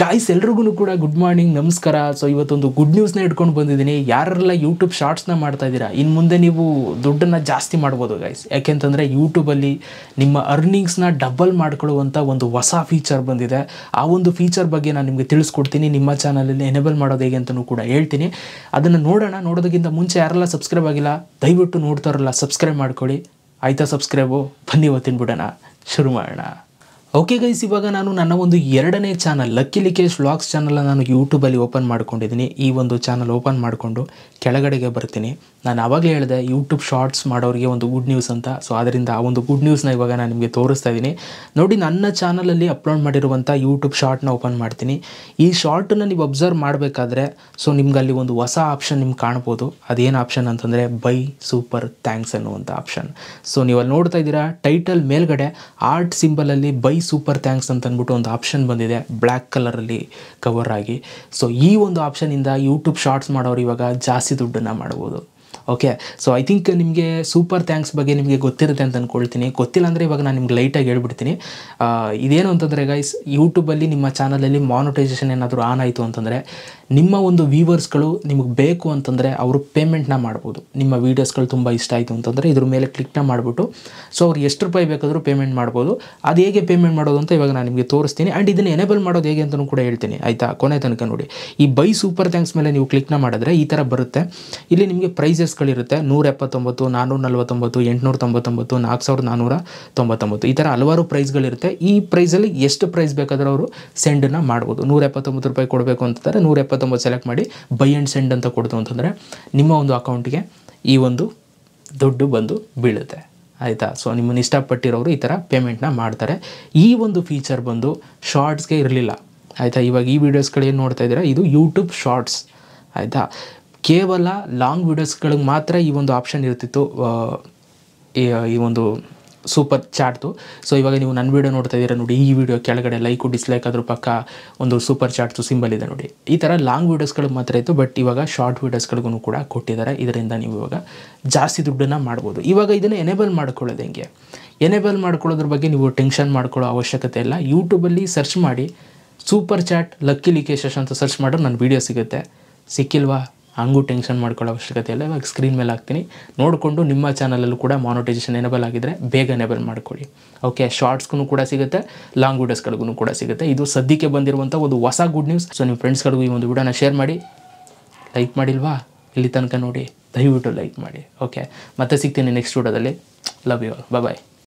guys ಎಲ್ರಿಗೂ ಕೂಡ good morning ನಮಸ್ಕಾರ ಸೊ ಇವತ್ತೊಂದು ಗುಡ್ ನ್ಯೂಸ್ನ ಇಟ್ಕೊಂಡು ಬಂದಿದ್ದೀನಿ ಯಾರೆಲ್ಲ ಯೂಟ್ಯೂಬ್ ಶಾರ್ಟ್ಸ್ನ ಮಾಡ್ತಾ ಇದ್ದೀರಾ ಇನ್ನು ಮುಂದೆ ನೀವು ದುಡ್ಡನ್ನು ಜಾಸ್ತಿ ಮಾಡ್ಬೋದು ಗಾಯ್ಸ್ ಯಾಕೆಂತಂದರೆ ಯೂಟ್ಯೂಬಲ್ಲಿ ನಿಮ್ಮ ಅರ್ನಿಂಗ್ಸ್ನ ಡಬಲ್ ಮಾಡ್ಕೊಳ್ಳುವಂಥ ಒಂದು ಹೊಸ ಫೀಚರ್ ಬಂದಿದೆ ಆ ಒಂದು ಫೀಚರ್ ಬಗ್ಗೆ ನಾನು ನಿಮಗೆ ತಿಳಿಸ್ಕೊಡ್ತೀನಿ ನಿಮ್ಮ ಚಾನಲಲ್ಲಿ ಎನೇಬಲ್ ಮಾಡೋದು ಹೇಗೆ ಅಂತಲೂ ಕೂಡ ಹೇಳ್ತೀನಿ ಅದನ್ನು ನೋಡೋಣ ನೋಡೋದಕ್ಕಿಂತ ಮುಂಚೆ ಯಾರೆಲ್ಲ ಸಬ್ಸ್ಕ್ರೈಬ್ ಆಗಿಲ್ಲ ದಯವಿಟ್ಟು ನೋಡ್ತಾರಲ್ಲ ಸಬ್ಸ್ಕ್ರೈಬ್ ಮಾಡ್ಕೊಳ್ಳಿ ಆಯಿತಾ ಸಬ್ಸ್ಕ್ರೈಬು ಬನ್ನಿ ಇವತ್ತಿನ ಬಿಡೋಣ ಶುರು ಮಾಡೋಣ ಓಕೆ ಗೈಸ್ ಇವಾಗ ನಾನು ನನ್ನ ಒಂದು ಎರಡನೇ ಚಾನಲ್ ಲಕ್ಕಿ ಲಿಕೇಶ್ ವ್ಲಾಗ್ಸ್ ಚಾನಲನ್ನು ನಾನು ಯೂಟ್ಯೂಬಲ್ಲಿ ಓಪನ್ ಮಾಡ್ಕೊಂಡಿದ್ದೀನಿ ಈ ಒಂದು ಚಾನಲ್ ಓಪನ್ ಮಾಡಿಕೊಂಡು ಕೆಳಗಡೆಗೆ ಬರ್ತೀನಿ ನಾನು ಆವಾಗಲೇ ಹೇಳಿದೆ ಯೂಟ್ಯೂಬ್ ಶಾರ್ಟ್ಸ್ ಮಾಡೋರಿಗೆ ಒಂದು ಗುಡ್ ನ್ಯೂಸ್ ಅಂತ ಸೊ ಅದರಿಂದ ಆ ಒಂದು ಗುಡ್ ನ್ಯೂಸ್ನ ಇವಾಗ ನಾನು ನಿಮಗೆ ತೋರಿಸ್ತಾ ಇದ್ದೀನಿ ನೋಡಿ ನನ್ನ ಚಾನಲಲ್ಲಿ ಅಪ್ಲೋಡ್ ಮಾಡಿರುವಂಥ ಯೂಟ್ಯೂಬ್ ಶಾರ್ಟ್ನ ಓಪನ್ ಮಾಡ್ತೀನಿ ಈ ಶಾರ್ಟನ್ನು ನೀವು ಅಬ್ಸರ್ವ್ ಮಾಡಬೇಕಾದ್ರೆ ಸೊ ನಿಮ್ಗೆ ಅಲ್ಲಿ ಒಂದು ಹೊಸ ಆಪ್ಷನ್ ನಿಮ್ಗೆ ಕಾಣ್ಬೋದು ಅದೇನು ಆಪ್ಷನ್ ಅಂತಂದರೆ ಬೈ ಸೂಪರ್ ಥ್ಯಾಂಕ್ಸ್ ಅನ್ನುವಂಥ ಆಪ್ಷನ್ ಸೊ ನೀವು ಅಲ್ಲಿ ನೋಡ್ತಾ ಇದ್ದೀರಾ ಟೈಟಲ್ ಮೇಲ್ಗಡೆ ಆರ್ಟ್ ಸಿಂಬಲಲ್ಲಿ ಬೈ ಸೂಪರ್ ಥ್ಯಾಂಕ್ಸ್ ಅಂತ ಅಂದ್ಬಿಟ್ಟು ಒಂದು ಆಪ್ಷನ್ ಬಂದಿದೆ ಬ್ಲ್ಯಾಕ್ ಕಲರಲ್ಲಿ ಕವರ್ ಆಗಿ ಸೊ ಈ ಒಂದು ಆಪ್ಷನಿಂದ ಯೂಟ್ಯೂಬ್ ಶಾರ್ಟ್ಸ್ ಮಾಡೋರು ಇವಾಗ ಜಾಸ್ತಿ ದುಡ್ಡನ್ನು ಮಾಡ್ಬೋದು ಓಕೆ ಸೊ ಐ ಥಿಂಕ್ ನಿಮಗೆ ಸೂಪರ್ ಥ್ಯಾಂಕ್ಸ್ ಬಗ್ಗೆ ನಿಮಗೆ ಗೊತ್ತಿರುತ್ತೆ ಅಂತ ಅಂದ್ಕೊಳ್ತೀನಿ ಗೊತ್ತಿಲ್ಲ ಅಂದರೆ ಇವಾಗ ನಾನು ನಿಮ್ಗೆ ಲೈಟಾಗಿ ಹೇಳ್ಬಿಡ್ತೀನಿ ಇದೇನು ಅಂತಂದರೆ ಗೈಸ್ ಯೂಟ್ಯೂಬಲ್ಲಿ ನಿಮ್ಮ ಚಾನಲಲ್ಲಿ ಮಾನಿಟೈಸೇಷನ್ ಏನಾದರೂ ಆನ್ ಆಯಿತು ಅಂತಂದರೆ ನಿಮ್ಮ ಒಂದು ವ್ಯೂವರ್ಸ್ಗಳು ನಿಮಗೆ ಬೇಕು ಅಂತಂದರೆ ಅವರು ಪೇಮೆಂಟ್ನ ಮಾಡ್ಬೋದು ನಿಮ್ಮ ವೀಡಿಯೋಸ್ಗಳು ತುಂಬ ಇಷ್ಟ ಆಯಿತು ಅಂತಂದರೆ ಇದ್ರ ಮೇಲೆ ಕ್ಲಿಕ್ನ ಮಾಡಿಬಿಟ್ಟು ಸೊ ಅವ್ರು ಎಷ್ಟು ರೂಪಾಯಿ ಬೇಕಾದರೂ ಪೇಮೆಂಟ್ ಮಾಡ್ಬೋದು ಅದು ಹೇಗೆ ಪೇಮೆಂಟ್ ಮಾಡೋದು ಅಂತ ಇವಾಗ ನಾನು ನಿಮಗೆ ತೋರಿಸ್ತೀನಿ ಆ್ಯಂಡ್ ಇದನ್ನು ಎನೇಬಲ್ ಮಾಡೋದು ಹೇಗೆ ಅಂತಲೂ ಕೂಡ ಹೇಳ್ತೀನಿ ಆಯಿತಾ ಕೊನೆ ತನಕ ನೋಡಿ ಈ ಬೈ ಸೂಪರ್ ಥ್ಯಾಂಕ್ಸ್ ಮೇಲೆ ನೀವು ಕ್ಲಿಕ್ನ ಮಾಡಿದ್ರೆ ಈ ಥರ ಬರುತ್ತೆ ಇಲ್ಲಿ ನಿಮಗೆ ಪ್ರೈಸ್ ಪ್ರೈಸಸ್ಗಳಿರುತ್ತೆ ನೂರ ಎಪ್ಪತ್ತೊಂಬತ್ತು ನಾನ್ನೂರ ನಲ್ವತ್ತೊಂಬತ್ತು ಎಂಟುನೂರ ತೊಂಬತ್ತೊಂಬತ್ತು ನಾಲ್ಕು ಸಾವಿರದ ನಾನ್ನೂರ ತೊಂಬತ್ತೊಂಬತ್ತು ಈ ಥರ ಹಲವಾರು ಪ್ರೈಸ್ಗಳಿರುತ್ತೆ ಈ ಪ್ರೈಸಲ್ಲಿ ಎಷ್ಟು ಪ್ರೈಸ್ ಬೇಕಾದರೂ ಅವರು ಸೆಂಡನ್ನು ಮಾಡ್ಬೋದು ನೂರ ಎಪ್ಪತ್ತೊಂಬತ್ತು ರೂಪಾಯಿ ಕೊಡಬೇಕು ಅಂತಂದರೆ ನೂರ ಎಪ್ಪತ್ತೊಂಬತ್ತು ಸೆಲೆಕ್ಟ್ ಮಾಡಿ ಬೈ ಆ್ಯಂಡ್ ಸೆಂಡ್ ಅಂತ ಕೊಡ್ತು ಅಂತಂದರೆ ನಿಮ್ಮ ಒಂದು ಅಕೌಂಟಿಗೆ ಈ ಒಂದು ದುಡ್ಡು ಬಂದು ಬೀಳುತ್ತೆ ಆಯಿತಾ ಸೊ ನಿಮ್ಮನ್ನು ಇಷ್ಟಪಟ್ಟಿರೋರು ಈ ಥರ ಪೇಮೆಂಟ್ನ ಮಾಡ್ತಾರೆ ಈ ಒಂದು ಫೀಚರ್ ಬಂದು ಶಾರ್ಟ್ಸ್ಗೆ ಇರಲಿಲ್ಲ ಆಯಿತಾ ಇವಾಗ ಈ ವಿಡಿಯೋಸ್ಗಳು ಏನು ನೋಡ್ತಾ ಇದ್ದೀರಾ ಇದು ಯೂಟ್ಯೂಬ್ ಶಾರ್ಟ್ಸ್ ಆಯಿತಾ ಕೇವಲ ಲಾಂಗ್ ವಿಡಿಯೋಸ್ಗಳಿಗೆ ಮಾತ್ರ ಈ ಒಂದು ಆಪ್ಷನ್ ಇರ್ತಿತ್ತು ಈ ಒಂದು ಸೂಪರ್ ಚಾಟ್ದು ಸೊ ಇವಾಗ ನೀವು ನನ್ನ ವೀಡಿಯೋ ನೋಡ್ತಾ ಇದ್ದೀರಾ ನೋಡಿ ಈ ವಿಡಿಯೋ ಕೆಳಗಡೆ ಲೈಕು ಡಿಸ್ಲೈಕ್ ಅದ್ರ ಪಕ್ಕ ಒಂದು ಸೂಪರ್ ಚಾಟ್ಸು ಸಿಂಬಲ್ ಇದೆ ನೋಡಿ ಈ ಥರ ಲಾಂಗ್ ವೀಡಿಯೋಸ್ಗಳಿಗೆ ಮಾತ್ರ ಇತ್ತು ಬಟ್ ಇವಾಗ ಶಾರ್ಟ್ ವೀಡಿಯೋಸ್ಗಳಿಗೂ ಕೂಡ ಕೊಟ್ಟಿದ್ದಾರೆ ಇದರಿಂದ ನೀವು ಇವಾಗ ಜಾಸ್ತಿ ದುಡ್ಡನ್ನು ಮಾಡ್ಬೋದು ಇವಾಗ ಇದನ್ನು ಎನೇಬಲ್ ಮಾಡ್ಕೊಳ್ಳೋದು ಹೆಂಗೆ ಎನೇಬಲ್ ಮಾಡ್ಕೊಳ್ಳೋದ್ರ ಬಗ್ಗೆ ನೀವು ಟೆನ್ಷನ್ ಮಾಡ್ಕೊಳ್ಳೋ ಅವಶ್ಯಕತೆ ಇಲ್ಲ ಯೂಟ್ಯೂಬಲ್ಲಿ ಸರ್ಚ್ ಮಾಡಿ ಸೂಪರ್ ಚಾಟ್ ಲಕ್ಕಿ ಲಿಕೇಶಸ್ ಅಂತ ಸರ್ಚ್ ಮಾಡಿದ್ರೆ ನನ್ನ ವೀಡಿಯೋ ಸಿಗುತ್ತೆ ಸಿಕ್ಕಿಲ್ವಾ ಹಂಗೂ ಟೆನ್ಷನ್ ಮಾಡ್ಕೊಳ್ಳೋ ಅವಶ್ಯಕತೆ ಇಲ್ಲ ಇವಾಗ ಸ್ಕ್ರೀನ್ ಮೇಲೆ ಹಾಕ್ತೀನಿ ನೋಡಿಕೊಂಡು ನಿಮ್ಮ ಚಾನಲಲ್ಲೂ ಕೂಡ ಮಾನಿಟೈಸೇಷನ್ ಎನೇಬಲ್ ಆಗಿದ್ದರೆ ಬೇಗ ಎನೇಬಲ್ ಮಾಡ್ಕೊಳ್ಳಿ ಓಕೆ ಶಾರ್ಟ್ಸ್ಗೂ ಕೂಡ ಸಿಗುತ್ತೆ ಲಾಂಗ್ ವೀಡಿಯೋಸ್ಗಳಿಗೂ ಕೂಡ ಸಿಗುತ್ತೆ ಇದು ಸದ್ಯಕ್ಕೆ ಬಂದಿರುವಂಥ ಒಂದು ಹೊಸ ಗುಡ್ ನ್ಯೂಸ್ ಸೊ ನಿಮ್ಮ ಫ್ರೆಂಡ್ಸ್ಗಳಿಗೂ ಈ ಒಂದು ವಿಡಿಯೋನ ಶೇರ್ ಮಾಡಿ ಲೈಕ್ ಮಾಡಿಲ್ವಾ ಇಲ್ಲಿ ತನಕ ನೋಡಿ ದಯವಿಟ್ಟು ಲೈಕ್ ಮಾಡಿ ಓಕೆ ಮತ್ತೆ ಸಿಗ್ತೀನಿ ನೆಕ್ಸ್ಟ್ ವಿಡಿಯೋದಲ್ಲಿ ಲವ್ ಯು ಬಾಯ್